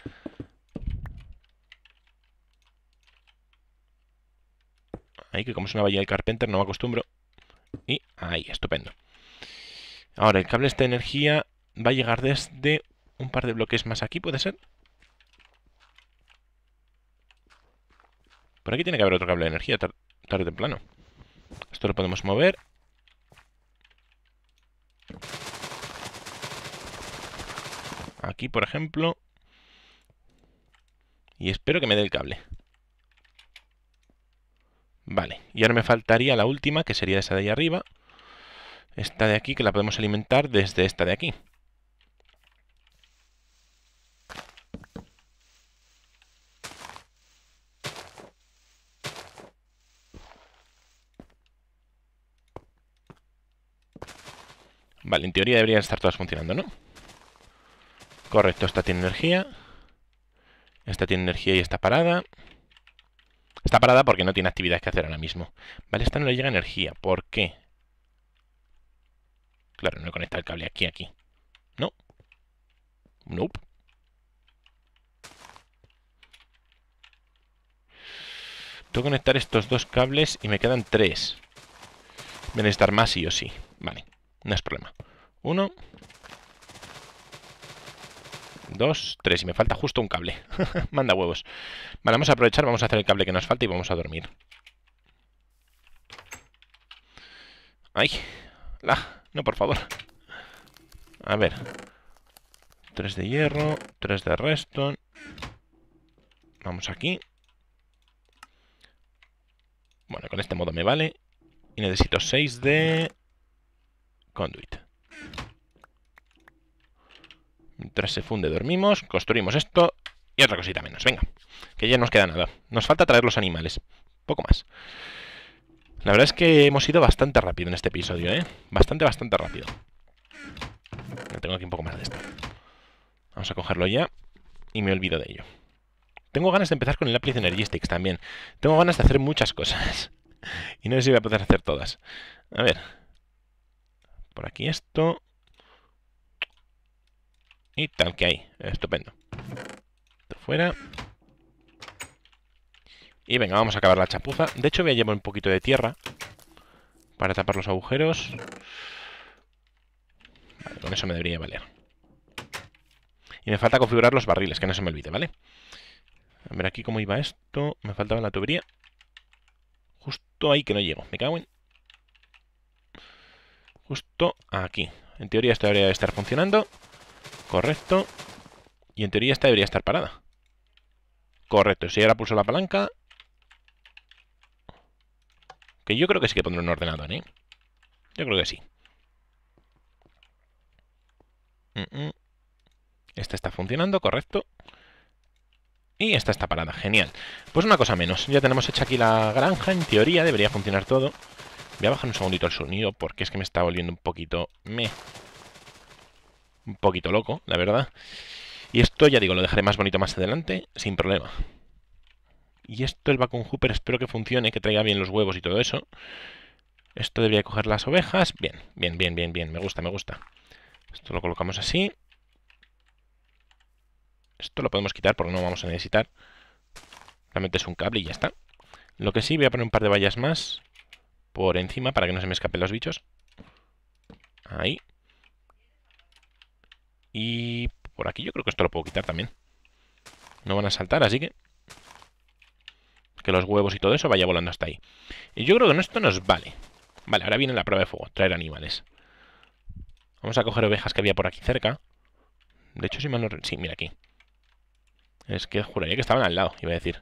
Ahí, que como es una valla de Carpenter, no me acostumbro. Y ahí, estupendo. Ahora, el cable este de energía va a llegar desde un par de bloques más aquí, ¿puede ser? Por aquí tiene que haber otro cable de energía, tarde o temprano. Esto lo podemos mover. Aquí, por ejemplo. Y espero que me dé el cable. Vale, y ahora me faltaría la última, que sería esa de ahí arriba. Esta de aquí, que la podemos alimentar desde esta de aquí. Vale, en teoría deberían estar todas funcionando, ¿no? Correcto, esta tiene energía. Esta tiene energía y está parada. Está parada porque no tiene actividades que hacer ahora mismo. Vale, esta no le llega energía. ¿Por qué? Claro, no he conectado el cable aquí, aquí. No. Nope. Tengo que conectar estos dos cables y me quedan tres. Voy a necesitar más sí o sí. Vale no es problema. Uno. Dos, tres. Y me falta justo un cable. Manda huevos. Vale, vamos a aprovechar, vamos a hacer el cable que nos falta y vamos a dormir. Ay. La. No, por favor. A ver. Tres de hierro, tres de redstone. Vamos aquí. Bueno, con este modo me vale. Y necesito seis de Conduit. Mientras se funde dormimos, construimos esto y otra cosita menos. Venga, que ya nos queda nada. Nos falta traer los animales. Poco más. La verdad es que hemos ido bastante rápido en este episodio, ¿eh? Bastante, bastante rápido. tengo aquí un poco más de esto. Vamos a cogerlo ya. Y me olvido de ello. Tengo ganas de empezar con el Applied Energistics también. Tengo ganas de hacer muchas cosas. Y no sé si voy a poder hacer todas. A ver, por aquí esto. Y tal que hay. Estupendo. Esto fuera. Y venga, vamos a acabar la chapuza. De hecho, voy a llevar un poquito de tierra para tapar los agujeros. con eso me debería valer. Y me falta configurar los barriles, que no se me olvide, ¿vale? A ver aquí cómo iba esto. Me faltaba la tubería. Justo ahí que no llego. Me cago en justo aquí. En teoría esto debería estar funcionando. Correcto. Y en teoría esta debería estar parada. Correcto. Si ahora pulso la palanca... Que yo creo que sí que pondré un ordenador, ¿eh? Yo creo que sí. Esta está funcionando, correcto. Y esta está parada, genial. Pues una cosa menos. Ya tenemos hecha aquí la granja, en teoría debería funcionar todo. Voy a bajar un segundito el sonido porque es que me está volviendo un poquito... me Un poquito loco, la verdad. Y esto, ya digo, lo dejaré más bonito más adelante, sin problema. Y esto, el vacuum hooper, espero que funcione, que traiga bien los huevos y todo eso. Esto debería coger las ovejas. Bien, bien, bien, bien, bien. Me gusta, me gusta. Esto lo colocamos así. Esto lo podemos quitar porque no lo vamos a necesitar. Realmente es un cable y ya está. Lo que sí, voy a poner un par de vallas más por encima para que no se me escapen los bichos. Ahí. Y por aquí yo creo que esto lo puedo quitar también. No van a saltar, así que... Que los huevos y todo eso vaya volando hasta ahí. Y yo creo que esto nos vale. Vale, ahora viene la prueba de fuego. Traer animales. Vamos a coger ovejas que había por aquí cerca. De hecho, si me Sí, mira aquí. Es que juraría que estaban al lado, iba a decir.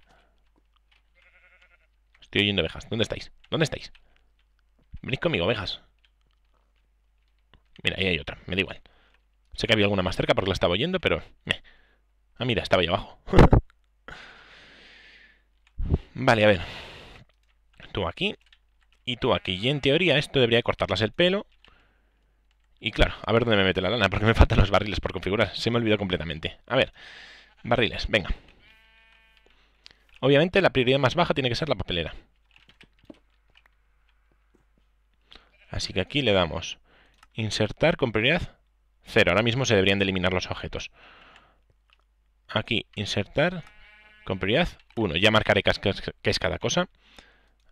Estoy oyendo ovejas. ¿Dónde estáis? ¿Dónde estáis? Venís conmigo, ovejas. Mira, ahí hay otra. Me da igual. Sé que había alguna más cerca porque la estaba oyendo, pero... Ah, mira, estaba ahí abajo. vale, a ver. Tú aquí. Y tú aquí. Y en teoría esto debería cortarlas el pelo. Y claro, a ver dónde me mete la lana, porque me faltan los barriles por configurar. Se me olvidó completamente. A ver. Barriles, venga. Obviamente la prioridad más baja tiene que ser la papelera. Así que aquí le damos insertar con prioridad 0. Ahora mismo se deberían de eliminar los objetos. Aquí insertar con prioridad 1. Ya marcaré qué es cada cosa.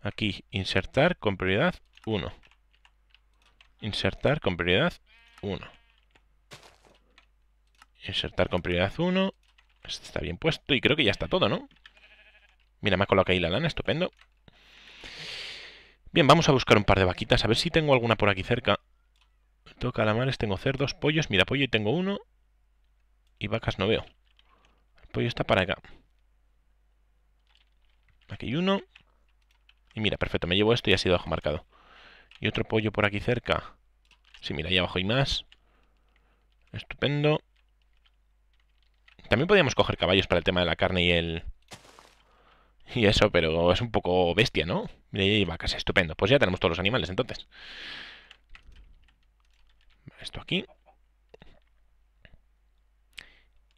Aquí insertar con prioridad 1. Insertar con prioridad 1. Insertar con prioridad 1. Este está bien puesto y creo que ya está todo, ¿no? Mira, me ha colocado ahí la lana, estupendo. Bien, vamos a buscar un par de vaquitas, a ver si tengo alguna por aquí cerca. Tengo calamares, tengo cerdos, pollos. Mira, pollo y tengo uno. Y vacas no veo. El pollo está para acá. Aquí hay uno. Y mira, perfecto, me llevo esto y ha sido bajo marcado. Y otro pollo por aquí cerca. Sí, mira, ahí abajo hay más. Estupendo. También podríamos coger caballos para el tema de la carne y el... y eso, pero es un poco bestia, ¿no? Y vacas, estupendo. Pues ya tenemos todos los animales, entonces. Esto aquí.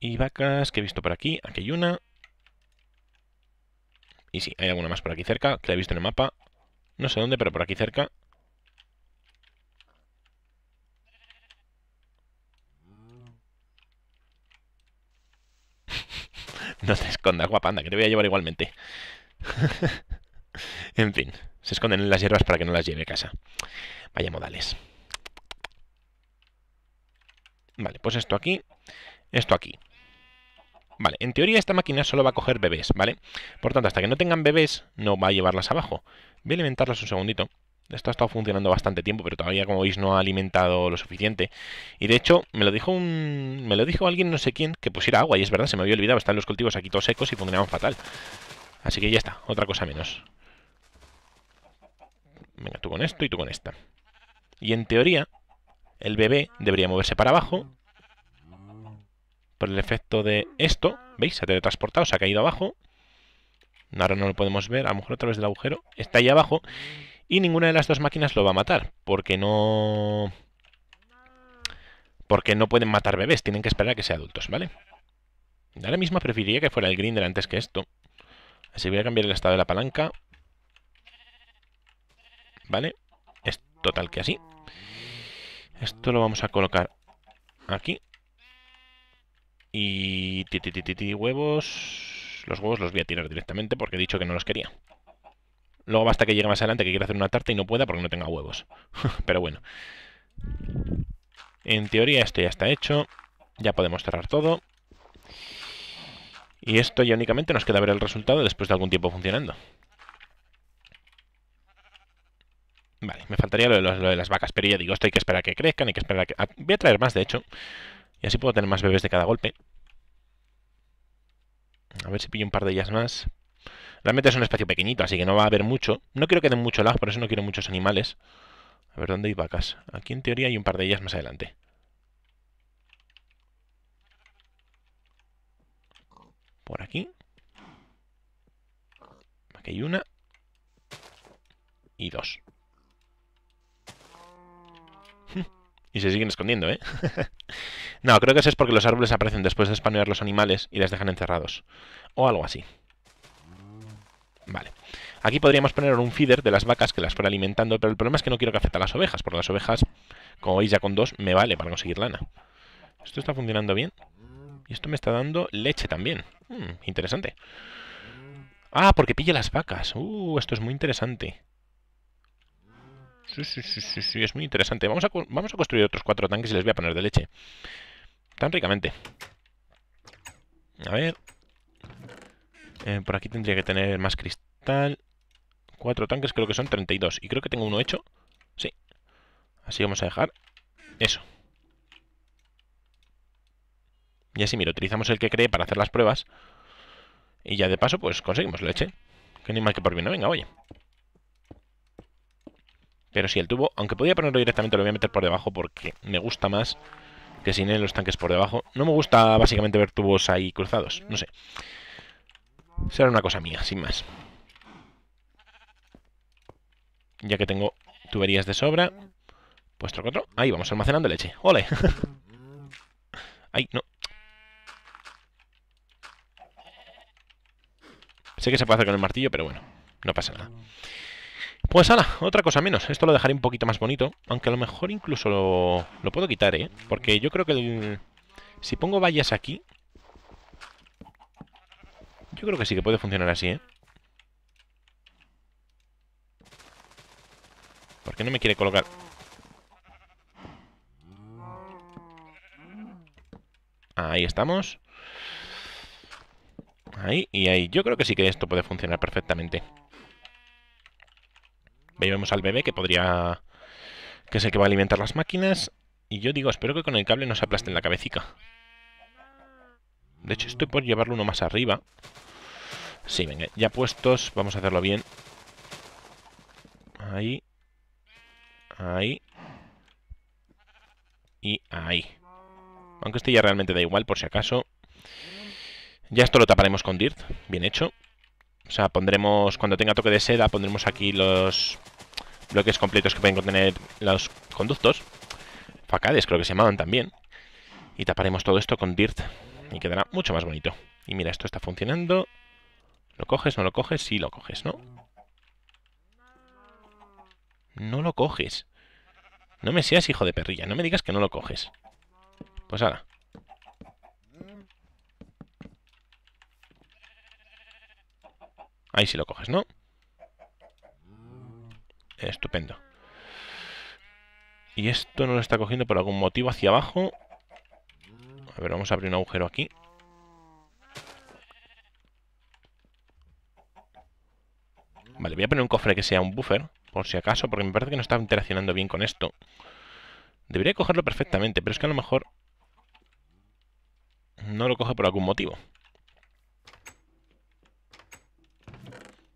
Y vacas que he visto por aquí. Aquí hay una. Y sí, hay alguna más por aquí cerca, que la he visto en el mapa. No sé dónde, pero por aquí cerca. No te escondas, guapanda, que te voy a llevar igualmente. en fin, se esconden en las hierbas para que no las lleve a casa. Vaya modales. Vale, pues esto aquí, esto aquí. Vale, en teoría esta máquina solo va a coger bebés, ¿vale? Por tanto, hasta que no tengan bebés, no va a llevarlas abajo. Voy a alimentarlas un segundito. Esto ha estado funcionando bastante tiempo, pero todavía, como veis, no ha alimentado lo suficiente. Y de hecho, me lo dijo un... me lo dijo alguien, no sé quién, que pusiera agua. Y es verdad, se me había olvidado. Están los cultivos aquí todos secos y funcionaban fatal. Así que ya está, otra cosa menos. Venga, tú con esto y tú con esta. Y en teoría, el bebé debería moverse para abajo. Por el efecto de esto, ¿veis? Se ha teletransportado, se ha caído abajo. Ahora no lo podemos ver, a lo mejor a través del agujero. Está ahí abajo. Y ninguna de las dos máquinas lo va a matar, porque no... Porque no pueden matar bebés, tienen que esperar a que sean adultos, ¿vale? Ahora mismo preferiría que fuera el grinder antes que esto. Así voy a cambiar el estado de la palanca. ¿Vale? Es total que así. Esto lo vamos a colocar aquí. Y... Ti, ti, ti, huevos... Los huevos los voy a tirar directamente porque he dicho que no los quería. Luego basta que llegue más adelante que quiera hacer una tarta y no pueda porque no tenga huevos. Pero bueno. En teoría esto ya está hecho. Ya podemos cerrar todo. Y esto ya únicamente nos queda ver el resultado después de algún tiempo funcionando. Vale, me faltaría lo de, las vacas, pero ya digo, esto hay que esperar a que crezcan, y que esperar que... Voy a traer más, de hecho. Y así puedo tener más bebés de cada golpe. A ver si pillo un par de ellas más. Realmente es un espacio pequeñito, así que no va a haber mucho. No quiero que den mucho lag, por eso no quiero muchos animales. A ver, ¿dónde hay vacas? Aquí en teoría hay un par de ellas más adelante. Por aquí. Aquí hay una. Y dos. y se siguen escondiendo, ¿eh? no, creo que eso es porque los árboles aparecen después de espanear los animales y les dejan encerrados. O algo así. Vale. Aquí podríamos poner un feeder de las vacas que las fuera alimentando, pero el problema es que no quiero que afecte a las ovejas, porque las ovejas, como veis ya con dos, me vale para conseguir lana. Esto está funcionando bien. Y esto me está dando leche también. Hmm, interesante. Ah, porque pille las vacas. Uh, esto es muy interesante. Sí, sí, sí, sí, es muy interesante. Vamos a, vamos a construir otros cuatro tanques y les voy a poner de leche. Tan ricamente. A ver, eh, por aquí tendría que tener más cristal. Cuatro tanques, creo que son 32. Y creo que tengo uno hecho. Sí. Así vamos a dejar eso. Y así, mira, utilizamos el que cree para hacer las pruebas. Y ya de paso, pues conseguimos leche. Que ni mal que por bien, no venga, oye. Pero sí, el tubo, aunque podía ponerlo directamente, lo voy a meter por debajo porque me gusta más que sin él los tanques por debajo. No me gusta básicamente ver tubos ahí cruzados, no sé. Será una cosa mía, sin más. Ya que tengo tuberías de sobra. puesto otro. Ahí vamos almacenando leche. ¡Ole! Ay, no. Sé que se puede hacer con el martillo, pero bueno. No pasa nada. Pues ala, otra cosa menos. Esto lo dejaré un poquito más bonito. Aunque a lo mejor incluso lo, puedo quitar, ¿eh? Porque yo creo que si pongo vallas aquí, yo creo que sí que puede funcionar así, ¿eh? ¿Por qué no me quiere colocar? Ahí estamos. Ahí y ahí. Yo creo que sí que esto puede funcionar perfectamente. Ahí vemos al bebé que podría... Que es el que va a alimentar las máquinas. Y yo digo, espero que con el cable no se aplaste en la cabecita. De hecho, estoy por llevarlo uno más arriba. Sí, venga, ya puestos, vamos a hacerlo bien. Ahí. Ahí. Y ahí. Aunque este ya realmente da igual, por si acaso. Ya esto lo taparemos con Dirt, bien hecho. O sea, pondremos, cuando tenga toque de seda, pondremos aquí los bloques completos que pueden contener los conductos. Facades, creo que se llamaban también. Y taparemos todo esto con Dirt y quedará mucho más bonito. Y mira, esto está funcionando. ¿Lo coges? ¿No lo coges? Sí, lo coges, ¿no? No lo coges. No me seas hijo de perrilla. No me digas que no lo coges. Pues ahora. Ahí sí lo coges, ¿no? Estupendo. Y esto no lo está cogiendo por algún motivo hacia abajo. A ver, vamos a abrir un agujero aquí. Vale, voy a poner un cofre que sea un buffer, por si acaso, porque me parece que no está interaccionando bien con esto. Debería cogerlo perfectamente, pero es que a lo mejor no lo coge por algún motivo.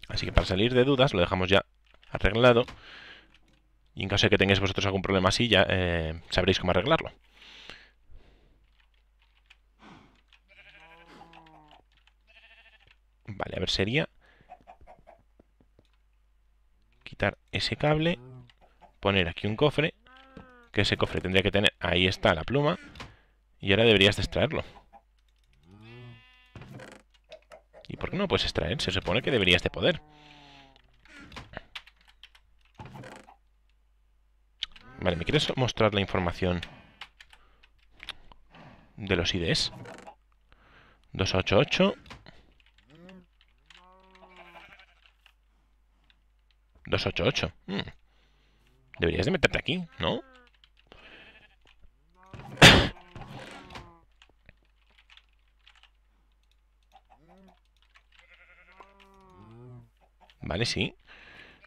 Así que para salir de dudas lo dejamos ya arreglado. Y en caso de que tengáis vosotros algún problema así, ya eh, sabréis cómo arreglarlo. Vale, a ver, sería quitar ese cable, poner aquí un cofre, que ese cofre tendría que tener... Ahí está la pluma. Y ahora deberías de extraerlo. ¿Y por qué no puedes extraer? Se supone que deberías de poder. Vale, ¿me quieres mostrar la información de los IDs? 288 288. Hmm. Deberías de meterte aquí, ¿no? Vale, sí.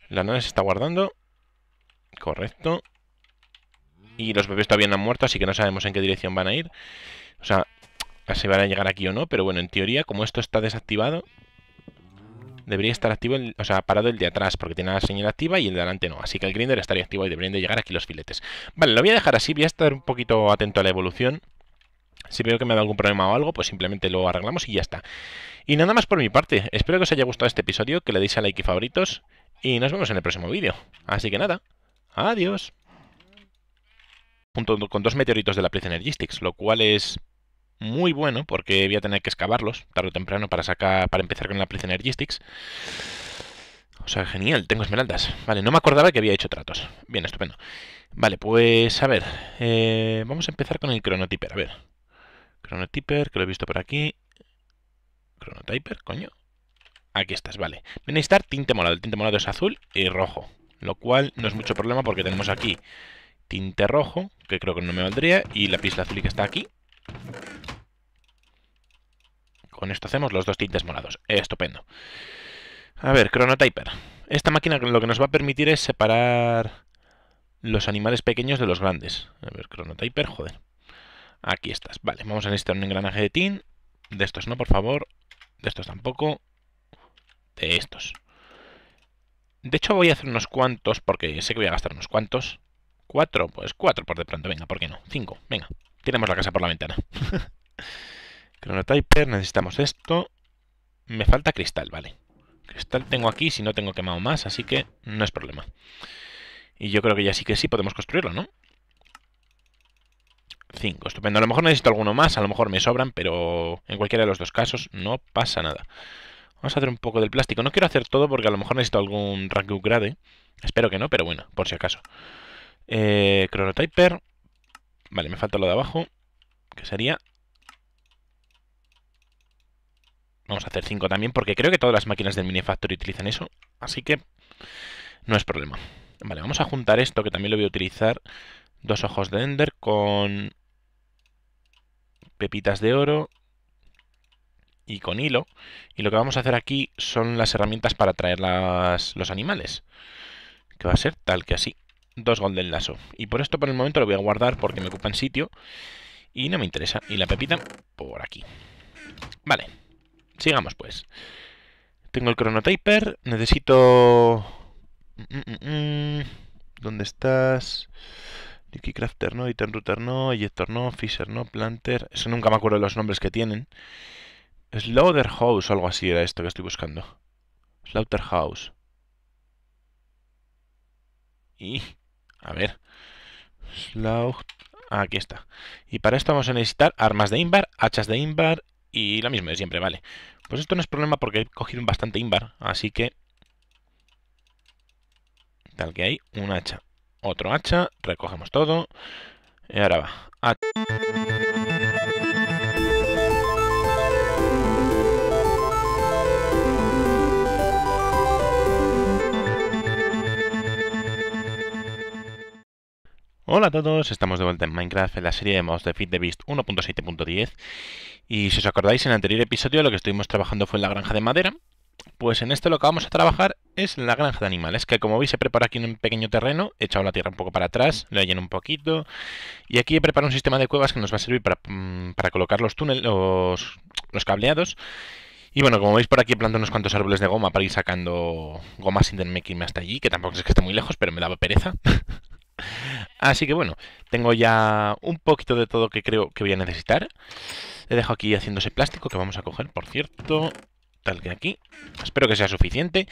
La nana se está guardando. Correcto. Y los bebés todavía no han muerto, así que no sabemos en qué dirección van a ir. O sea, si van a llegar aquí o no, pero bueno, en teoría, como esto está desactivado, debería estar activo, o sea, parado el de atrás porque tiene la señal activa y el de adelante no. Así que el grinder estaría activo y deberían de llegar aquí los filetes. Vale, lo voy a dejar así, voy a estar un poquito atento a la evolución. Si veo que me da algún problema o algo, pues simplemente lo arreglamos y ya está. Y nada más por mi parte. Espero que os haya gustado este episodio, que le deis a like y favoritos. Y nos vemos en el próximo vídeo. Así que nada, adiós. Junto con dos meteoritos de la Place Energistics, lo cual es muy bueno, porque voy a tener que excavarlos tarde o temprano para sacar, para empezar con la Place Energistics. O sea, genial, tengo esmeraldas. Vale, no me acordaba que había hecho tratos. Bien, estupendo. Vale, pues a ver, eh, vamos a empezar con el cronotiper, a ver. Cronotiper, que lo he visto por aquí. Chronotiper, coño. Aquí estás, vale. me a tinte morado. El tinte morado es azul y rojo. Lo cual no es mucho problema porque tenemos aquí tinte rojo, que creo que no me valdría, y la pista azul que está aquí, con esto hacemos los dos tintes morados. Estupendo. A ver, Cronotyper. Esta máquina lo que nos va a permitir es separar los animales pequeños de los grandes. A ver, Chronotyper, joder. Aquí estás. Vale, vamos a necesitar un engranaje de tin. De estos no, por favor. De estos tampoco. De estos. De hecho voy a hacer unos cuantos porque sé que voy a gastar unos cuantos. ¿Cuatro? Pues cuatro por de pronto. Venga, ¿por qué no? Cinco. Venga, tiramos la casa por la ventana. Cronotyper, necesitamos esto. Me falta cristal, vale. Cristal tengo aquí, si no tengo quemado más, así que no es problema. Y yo creo que ya sí que sí podemos construirlo, ¿no? Cinco, estupendo. A lo mejor necesito alguno más, a lo mejor me sobran, pero en cualquiera de los dos casos no pasa nada. Vamos a hacer un poco del plástico. No quiero hacer todo porque a lo mejor necesito algún rank upgrade. Espero que no, pero bueno, por si acaso. Eh, chronotyper. Vale, me falta lo de abajo, que sería Vamos a hacer 5 también, porque creo que todas las máquinas del Factory utilizan eso, así que no es problema. Vale, vamos a juntar esto, que también lo voy a utilizar, dos ojos de Ender con pepitas de oro y con hilo. Y lo que vamos a hacer aquí son las herramientas para traer los animales, que va a ser tal que así, dos golden lasso. Y por esto por el momento lo voy a guardar porque me ocupa en sitio y no me interesa. Y la pepita por aquí. Vale, Sigamos pues. Tengo el cronotyper, necesito... Mm, mm, mm, ¿Dónde estás? Dicky Crafter no, Item Router no, Ejector no, Fisher no, Planter... Eso nunca me acuerdo de los nombres que tienen. Slaughterhouse o algo así era esto que estoy buscando. Slaughterhouse. Y... A ver. Slaughter... Ah, aquí está. Y para esto vamos a necesitar armas de Invar, hachas de Invar, y la misma de siempre, vale. Pues esto no es problema porque he cogido bastante invar así que... Tal que hay, un hacha, otro hacha, recogemos todo. Y ahora va. Ah. Hola a todos, estamos de vuelta en Minecraft en la serie de mods de Feed the Beast 1.7.10 y si os acordáis, en el anterior episodio lo que estuvimos trabajando fue en la granja de madera. Pues en este lo que vamos a trabajar es en la granja de animales, que como veis he preparado aquí en un pequeño terreno, he echado la tierra un poco para atrás, lo he lleno un poquito, y aquí he preparado un sistema de cuevas que nos va a servir para, mm, colocar los túneles, los, cableados, y bueno, como veis por aquí he plantado unos cuantos árboles de goma para ir sacando gomas sin que irme hasta allí, que tampoco es que esté muy lejos, pero me daba pereza. Así que bueno, tengo ya un poquito de todo que creo que voy a necesitar. Le dejo aquí haciéndose plástico, que vamos a coger, por cierto. Tal que aquí. Espero que sea suficiente.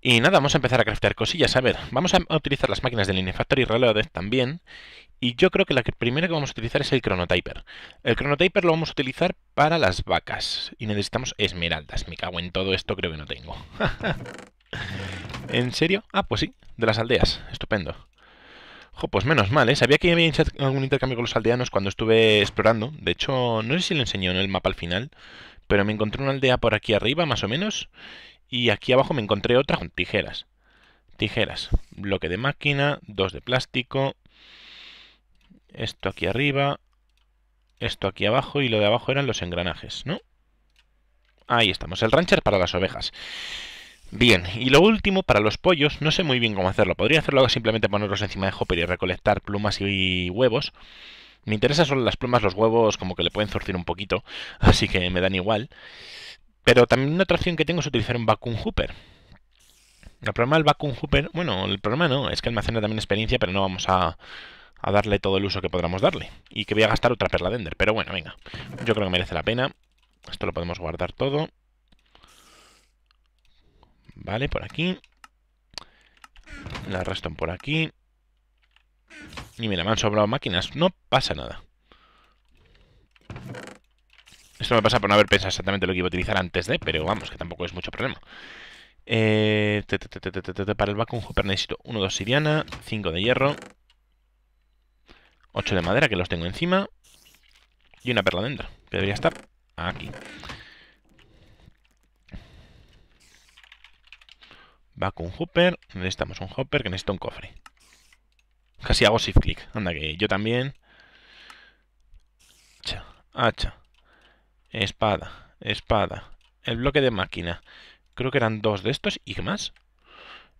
Y nada, vamos a empezar a craftear cosillas. A ver, vamos a utilizar las máquinas del y Reloaded también. Y yo creo que la primera que vamos a utilizar es el Chronotyper. El Chronotyper lo vamos a utilizar para las vacas. Y necesitamos esmeraldas. Me cago en todo esto, creo que no tengo. ¿En serio? Ah, pues sí, de las aldeas. Estupendo. Ojo, pues menos mal, ¿eh? Sabía que había algún intercambio con los aldeanos cuando estuve explorando. De hecho, no sé si le enseñó en el mapa al final, pero me encontré una aldea por aquí arriba, más o menos, y aquí abajo me encontré otra con tijeras. Tijeras, bloque de máquina, dos de plástico, esto aquí arriba, esto aquí abajo y lo de abajo eran los engranajes, ¿no? Ahí estamos, el rancher para las ovejas. Bien, y lo último, para los pollos, no sé muy bien cómo hacerlo. Podría hacerlo simplemente ponerlos encima de Hopper y recolectar plumas y huevos. Me interesan solo las plumas, los huevos como que le pueden zurcir un poquito, así que me dan igual. Pero también una otra opción que tengo es utilizar un vacuum hooper. El problema del vacuum hooper, bueno, el problema no, es que almacena también experiencia, pero no vamos a, a darle todo el uso que podamos darle. Y que voy a gastar otra perla de Ender, pero bueno, venga. Yo creo que merece la pena. Esto lo podemos guardar todo. Vale, por aquí. La arrastran por aquí. Y mira, me han sobrado máquinas. No pasa nada. Esto me pasa por no haber pensado exactamente lo que iba a utilizar antes de, pero vamos, que tampoco es mucho problema. Eh, para el vacuum hopper necesito 1 de siriana, 5 de hierro, 8 de madera, que los tengo encima, y una perla dentro, que debería estar aquí. Va con Hopper. Necesitamos un Hopper que necesita un cofre. Casi hago shift click. Anda que yo también. Hacha, hacha. Espada, espada. El bloque de máquina. Creo que eran dos de estos y qué más.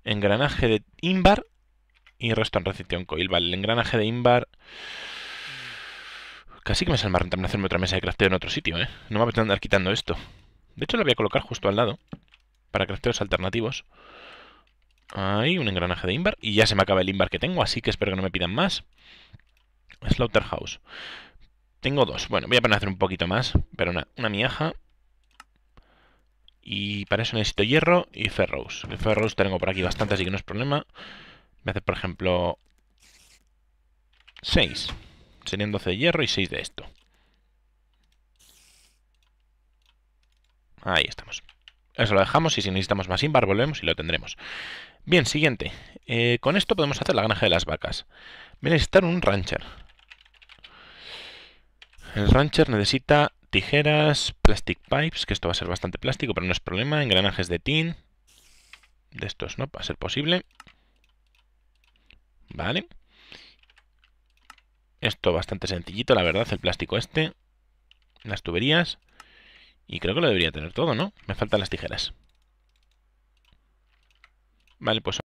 Engranaje de Inbar y resto en recepción coil. Vale, el engranaje de Inbar. Casi que me sale más rentable hacerme otra mesa de crafteo en otro sitio, ¿eh? No me apetece andar quitando esto. De hecho, lo voy a colocar justo al lado. Para crafteos alternativos. Ahí, un engranaje de Invar. Y ya se me acaba el Invar que tengo, así que espero que no me pidan más. Slaughterhouse. Tengo dos. Bueno, voy a poner a hacer un poquito más. Pero una, una miaja. Y para eso necesito hierro y ferrous. El ferrous tengo por aquí bastante, así que no es problema. Voy a hacer, por ejemplo, 6. Serían 12 de hierro y 6 de esto. Ahí estamos. Eso lo dejamos y si necesitamos más invar volvemos y lo tendremos. Bien, siguiente. Eh, con esto podemos hacer la granja de las vacas. Voy a necesitar un rancher. El rancher necesita tijeras, plastic pipes, que esto va a ser bastante plástico, pero no es problema. Engranajes de tin. De estos no, va a ser posible. Vale. Esto bastante sencillito, la verdad, el plástico este. Las tuberías. Y creo que lo debería tener todo, ¿no? Me faltan las tijeras. Vale, pues